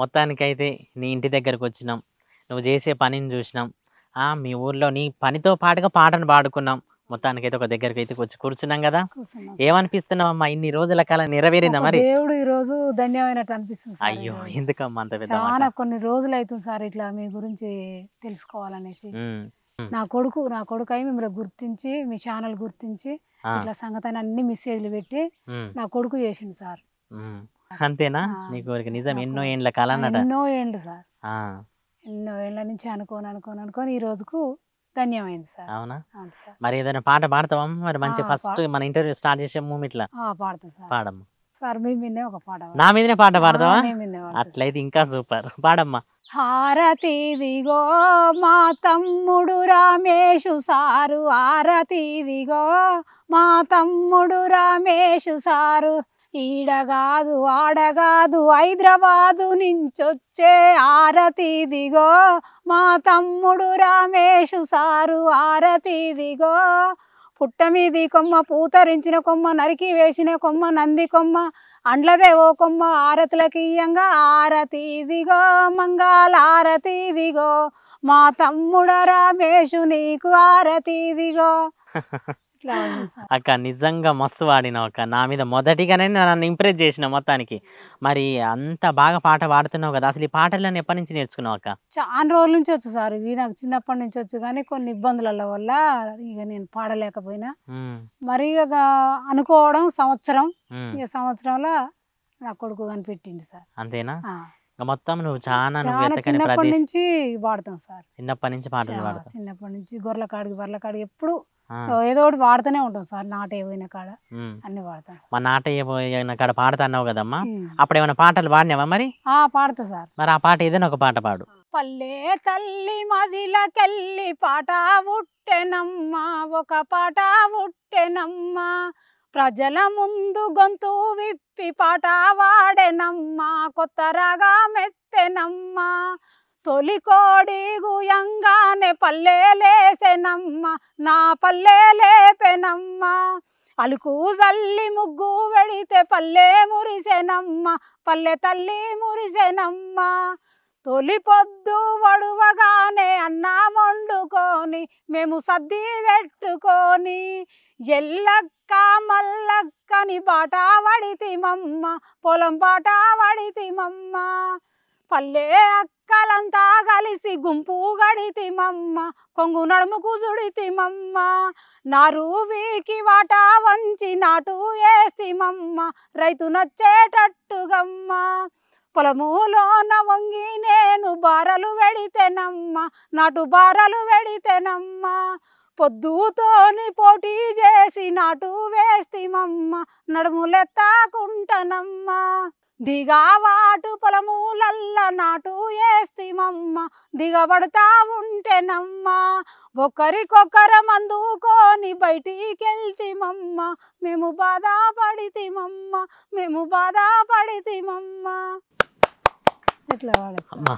మొత్తానికైతే నీ ఇంటి దగ్గరకు వచ్చినాం నువ్వు చేసే పనిని చూసినాం ఆ మీ ఊర్లో నీ పనితో పాటుగా పాటను పాడుకున్నాం మొత్తానికైతే ఒక దగ్గరకు అయితే వచ్చి కూర్చున్నాం కదా ఏమనిపిస్తున్నావు అమ్మా ఇన్ని రోజుల కాలం నెరవేరిందా మరి దేవుడు ఈ రోజు ధన్యమైనట్టు అనిపిస్తుంది అయ్యో ఎందుకమ్మా అంత కొన్ని రోజులు అవుతుంది సార్ ఇట్లా మీ గురించి తెలుసుకోవాలనేసి నా కొడుకు నా కొడుకు అయి మిమ్మల్ని గుర్తించి మీ ఛానల్ గుర్తించి ఇట్లా సంగతాన్ని అన్ని మెసేజ్లు పెట్టి నా కొడుకు చేసిండు సార్ అంతేనా నీ కోరిక నిజం ఎన్నో ఏండ్ల కాలన్నట ఎన్నో ఏండ్లు సార్ ఎన్నో ఏండ్ల నుంచి అనుకోని అనుకోని అనుకోని ఈ రోజుకు ధన్యమైంది సార్ అవునా మరి ఏదైనా పాట పాడతావా మరి మంచి ఫస్ట్ మన ఇంటర్వ్యూ స్టార్ట్ చేసే మూమెంట్ ఇట్లా పాడతా సార్ పాడమ్మ సార్ మీ ఒక పాట నా మీదనే పాట పాడతావా అట్లయితే ఇంకా సూపర్ పాడమ్మా హారతి దిగో మా తమ్ముడు రామేషు సారు హారతి దిగో మా తమ్ముడు రామేషు సారు ఈడగాదు ఆడగాదు హైదరాబాదు నుంచొచ్చే దిగో మా తమ్ముడు రామేషు సారు ఆరతి పుట్ట పుట్టమీది కొమ్మ పూతరించిన కొమ్మ నరికి వేసిన కొమ్మ నంది కొమ్మ అండ్లదే ఓ కొమ్మ ఆరతులకి ఇయ్యంగా ఆరతిదిగో మంగాల దిగో మా తమ్ముడ రామేషు నీకు ఆరతి దిగో అక్క నిజంగా మస్తు వాడినావు అక్క నా మీద మొదటిగానే నన్ను ఇంప్రెస్ చేసిన మొత్తానికి మరి అంత బాగా పాట పాడుతున్నావు కదా అసలు ఈ పాటలను ఎప్పటి నుంచి నేర్చుకున్నావు అక్క చాలా రోజుల నుంచి వచ్చు సార్ ఇవి నాకు చిన్నప్పటి నుంచి వచ్చు కానీ కొన్ని ఇబ్బందుల వల్ల ఇక నేను పాడలేకపోయినా మరి అనుకోవడం సంవత్సరం ఇక సంవత్సరంలో నా కొడుకు కనిపెట్టింది సార్ అంతేనా మొత్తం నువ్వు చాలా చిన్నప్పటి నుంచి పాడతాం సార్ చిన్నప్పటి నుంచి పాటలు చిన్నప్పటి నుంచి గొర్రెల కాడికి బర్రెల కాడికి ఎప్పుడు ఏదో ఒకటి వాడుతూనే ఉంటాం సార్ నాటే పోయిన కాడ అన్ని వాడతాం మా నాటే పోయిన కాడ పాడుతున్నావు కదమ్మా అప్పుడు ఏమైనా పాటలు పాడినావా మరి ఆ పాడతా సార్ మరి ఆ పాట ఏదైనా ఒక పాట పాడు పల్లె తల్లి మదిలకెళ్ళి పాట ఉట్టెనమ్మా ఒక పాట ఉట్టెనమ్మా ప్రజల ముందు గొంతు విప్పి పాట వాడెనమ్మా కొత్త రాగా మెత్తెనమ్మా కోడి గుయంగానే పల్లెలేసెనమ్మ నా పల్లెలేపెనమ్మ అలుకు జల్లి ముగ్గు వెడితే పల్లె మురిసెనమ్మ పల్లె తల్లి మురిసెనమ్మ తొలి పొద్దు వడువగానే అన్న వండుకొని మేము సద్ది పెట్టుకొని ఎల్లక్క మల్లక్కని పాట వడితిమమ్మ పొలం పాట వడితిమమ్మ పల్లె అక్కలంతా కలిసి గుంపు మమ్మ కొంగు నడుముకు మమ్మ నారు వీకి వాటా వంచి నాటు మమ్మ రైతు నచ్చేటట్టుగమ్మ పొలములోన వంగి నేను బారలు వెడితేనమ్మ నాటు బారలు వెడితేనమ్మ పొద్దుతోని పోటీ చేసి నాటు మమ్మ నడుములెత్తాకుంటనమ్మ దిగావాటు పొలమూలల్ల నాటు ఏస్తిమమ్మ దిగబడతా నమ్మ ఒకరికొకరం అందుకొని బయటికెళ్తిమమ్మ మేము బాధపడితిమమ్మ మేము బాధపడితిమమ్మ ఇట్లా అమ్మా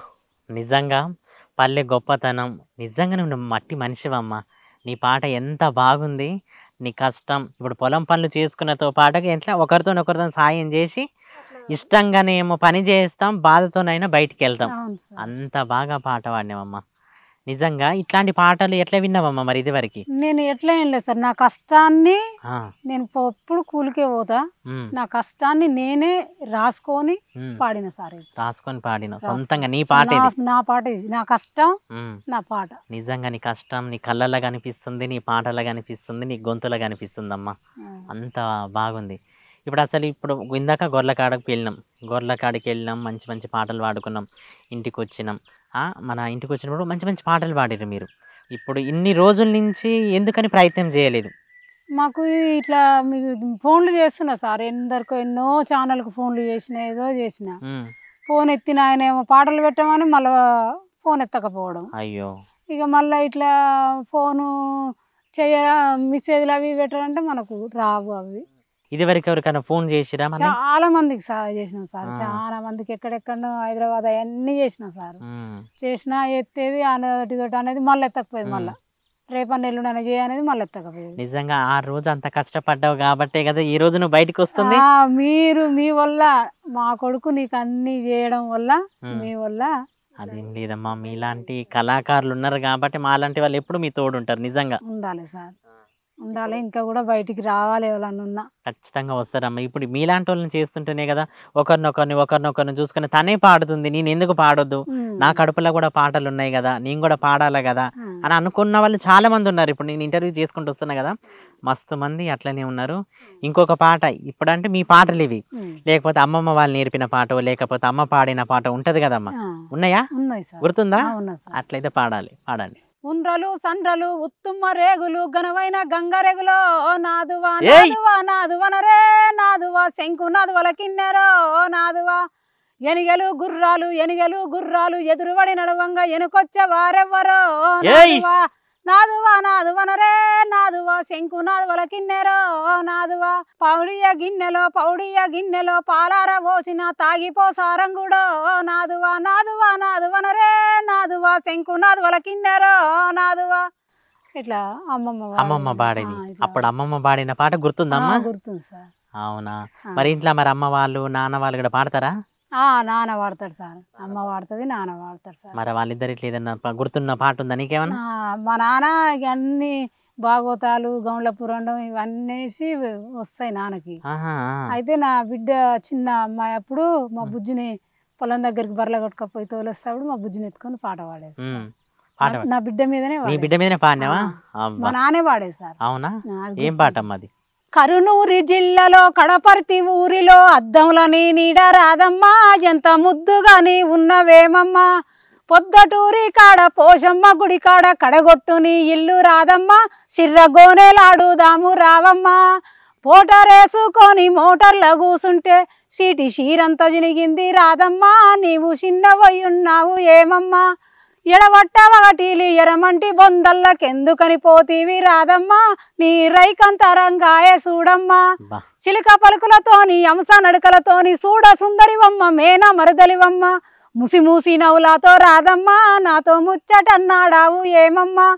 నిజంగా పల్లె గొప్పతనం నిజంగా నువ్వు మట్టి మనిషివమ్మా నీ పాట ఎంత బాగుంది నీ కష్టం ఇప్పుడు పొలం పనులు చేసుకున్నతో పాటకి ఎట్లా ఒకరితో ఒకరితో సాయం చేసి ఇష్టంగానేమో పని చేస్తాం బాధతోనైనా బయటికి వెళ్తాం అంత బాగా పాట పాడినామమ్మా నిజంగా ఇట్లాంటి పాటలు ఎట్లా విన్నావమ్మా మరి ఇది వరకు నేను ఎట్లా ఏం లేదు సార్ నా కష్టాన్ని నేను ఎప్పుడు కూలికే పోతా నా కష్టాన్ని నేనే రాసుకొని పాడిన సార్ రాసుకొని పాడిన సొంతంగా నీ పాట నా పాట ఇది నా కష్టం నా పాట నిజంగా నీ కష్టం నీ కళ్ళలో కనిపిస్తుంది నీ పాటలో కనిపిస్తుంది నీ గొంతులో అమ్మా అంత బాగుంది ఇప్పుడు అసలు ఇప్పుడు ఇందాక గొర్రెల కాడకి వెళ్ళినాం గొర్రెల కాడికి వెళ్ళినాం మంచి మంచి పాటలు పాడుకున్నాం ఇంటికి వచ్చినాం మన ఇంటికి వచ్చినప్పుడు మంచి మంచి పాటలు పాడారు మీరు ఇప్పుడు ఇన్ని రోజుల నుంచి ఎందుకని ప్రయత్నం చేయలేదు మాకు ఇట్లా మీకు ఫోన్లు చేస్తున్నా సార్ ఎందరికో ఎన్నో ఛానల్కి ఫోన్లు చేసిన ఏదో చేసిన ఫోన్ ఎత్తిన ఆయన ఏమో పాటలు పెట్టామని మళ్ళీ ఫోన్ ఎత్తకపోవడం అయ్యో ఇక మళ్ళీ ఇట్లా ఫోను చెయ్య మెసేజ్లు అవి పెట్టాలంటే మనకు రావు అవి ఇదివరకు ఎవరికైనా ఫోన్ చేసిరా చాలా మందికి సార్ చేసినాం సార్ చాలా మందికి ఎక్కడెక్కడ హైదరాబాద్ అవన్నీ చేసినాం సార్ చేసినా ఎత్తేది అనేది అనేది మళ్ళీ ఎత్తకపోయేది మళ్ళీ రేపన్న ఎల్లుండి చేయనేది మళ్ళీ ఎత్తకపోయేది నిజంగా ఆ రోజు అంత కష్టపడ్డావు కాబట్టే కదా ఈ రోజు నువ్వు బయటకు వస్తుంది మీరు మీ వల్ల మా కొడుకు నీకు అన్ని చేయడం వల్ల మీ వల్ల అదేం లేదమ్మా మీలాంటి కళాకారులు ఉన్నారు కాబట్టి మాలాంటి వాళ్ళు ఎప్పుడు మీ తోడు ఉంటారు నిజంగా ఉండాలి సార్ ఉండాలి ఇంకా కూడా బయటికి రావాలి ఎవరన్నా ఉన్నా ఖచ్చితంగా వస్తారమ్మా ఇప్పుడు మీలాంటి వాళ్ళని చేస్తుంటేనే కదా ఒకరినొకరిని ఒకరినొకరిని చూసుకుని తనే పాడుతుంది నేను ఎందుకు పాడొద్దు నా కడుపులో కూడా పాటలు ఉన్నాయి కదా నేను కూడా పాడాలి కదా అని అనుకున్న వాళ్ళు చాలా మంది ఉన్నారు ఇప్పుడు నేను ఇంటర్వ్యూ చేసుకుంటూ వస్తున్నా కదా మస్తు మంది అట్లనే ఉన్నారు ఇంకొక పాట ఇప్పుడంటే మీ పాటలు ఇవి లేకపోతే అమ్మమ్మ వాళ్ళు నేర్పిన పాట లేకపోతే అమ్మ పాడిన పాట ఉంటది కదమ్మా ఉన్నాయా గుర్తుందా అట్లయితే పాడాలి పాడాలి ఉండ్రలు సండ్రలు ఉత్తుమ్మ రేగులు ఘనమైన గంగరేగులో నాదువా నాదువా నాదువనరే నాదువా శంకు నాదువల కిన్నెరో ఓ నాదువా ఎనిగలు గుర్రాలు ఎనిగలు గుర్రాలు ఎదురుబడి నడవంగా ఎనుకొచ్చే వారెవ్వరో నాదువా నాదువా నాదువనరే నాదువా శంకు నాదువల కిన్నెరో నాదువా పౌడియ గిన్నెలో పౌడియ గిన్నెలో పాలార పోసిన తాగిపో సారంగుడో నాదువా నాదువా నాదువనరే నాదువా శంకు నాదువల కిన్నెరో నాదువా ఇట్లా అమ్మమ్మ అమ్మమ్మ పాడేది అప్పుడు అమ్మమ్మ పాడిన పాట గుర్తుందమ్మా గుర్తుంది సార్ అవునా మరి ఇంట్లో మరి అమ్మ వాళ్ళు నాన్న వాళ్ళు కూడా పాడతారా నాన్న వాడతాడు సార్ అమ్మ వాడుతుంది నాన్న వాడతాడు సార్ మరి వాళ్ళిద్దరు ఇట్లా ఏదన్నా గుర్తున్న పాట ఉందా నీకేమన్నా మా నాన్న ఇక అన్ని భాగవతాలు గౌండ్ల పురాణం ఇవన్నీ వస్తాయి నాన్నకి అయితే నా బిడ్డ చిన్న అమ్మాయి అప్పుడు మా బుజ్జిని పొలం దగ్గరికి బర్రెల కొట్టుకపోయి తోలేస్తాడు మా బుజ్జిని ఎత్తుకొని పాట వాడేసి నా బిడ్డ మీదనే బిడ్డ మీదనే పాడినావా మా నానే వాడేసారు అవునా ఏం పాట అమ్మాది కరునూరి జిల్లాలో కడపర్తి ఊరిలో అద్దంలోని నీడ రాదమ్మా ఎంత ముద్దుగాని ఉన్నవేమమ్మా పొద్దటూరి కాడ పోషమ్మ గుడి కాడ కడగొట్టుని ఇల్లు రాదమ్మా సిర్రగోనేలాడుదాము రావమ్మా పోటరేసుకొని మోటార్ల కూసుంటే సీటి షీరంత జినిగింది రాదమ్మా నీవు చిన్నవయ్యున్నావు ఏమమ్మా ఎడవట్టవగటీలి ఎరమంటి బొందల్లకెందుకని పోతీవి రాదమ్మా నీ రైకంతరంగాయ చూడమ్మా చిలుక పలుకులతోని అంశ నడుకలతోని చూడ సుందరివమ్మ మేన మరదలివమ్మ ముసిమూసి నవ్వులాతో రాదమ్మా నాతో ముచ్చటన్నాడావు ఏమమ్మా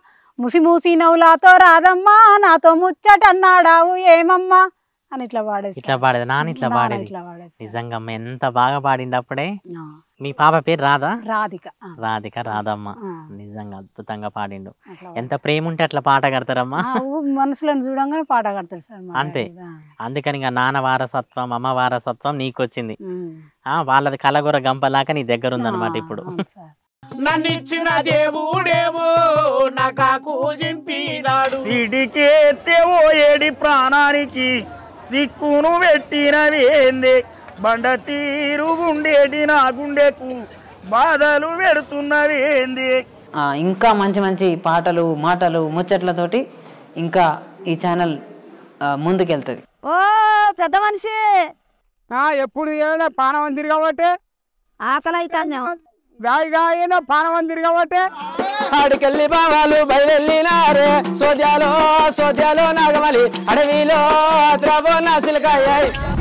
ముసిమూసి నవ్వులాతో రాదమ్మా నాతో ముచ్చటన్నాడావు ఏమమ్మా అని ఇట్లా పాడేది ఇట్లా పాడేది నాన్న ఇట్లా పాడేది నిజంగా అమ్మ ఎంత బాగా పాడింది అప్పుడే మీ పాప పేరు రాధా రాధిక రాధిక రాధమ్మ నిజంగా అద్భుతంగా పాడిండు ఎంత ప్రేమ ఉంటే అట్లా పాట కడతారమ్మా మనసులను చూడంగానే పాట కడతారు సార్ అంతే అందుకని ఇంకా నాన్న వారసత్వం అమ్మ వారసత్వం నీకొచ్చింది ఆ వాళ్ళది కలగూర గంపలాగా నీ దగ్గర ఉందన్నమాట ఇప్పుడు నన్నిచ్చిన దేవుడేమో నాకు పూజింపినాడు సిడికే ఏడి ప్రాణానికి సిక్కును పెట్టినవేంది బండ తీరు గుండేటి నా గుండెకు బాధలు పెడుతున్నవేంది ఇంకా మంచి మంచి పాటలు మాటలు ముచ్చట్లతోటి ఇంకా ఈ ఛానల్ ముందుకెళ్తుంది ఓ పెద్ద మనిషి ఎప్పుడు ఏదైనా పానం అందిరు కాబట్టి ఆకలి అవుతాను గాయన పానవం తిరగబట్టే అడికెళ్ళి బావాలు బయలుదేళ్ళినారు సోద్యాలో సోద్యాలో నాగమలి అడవిలో ద్రవ సిలకాయ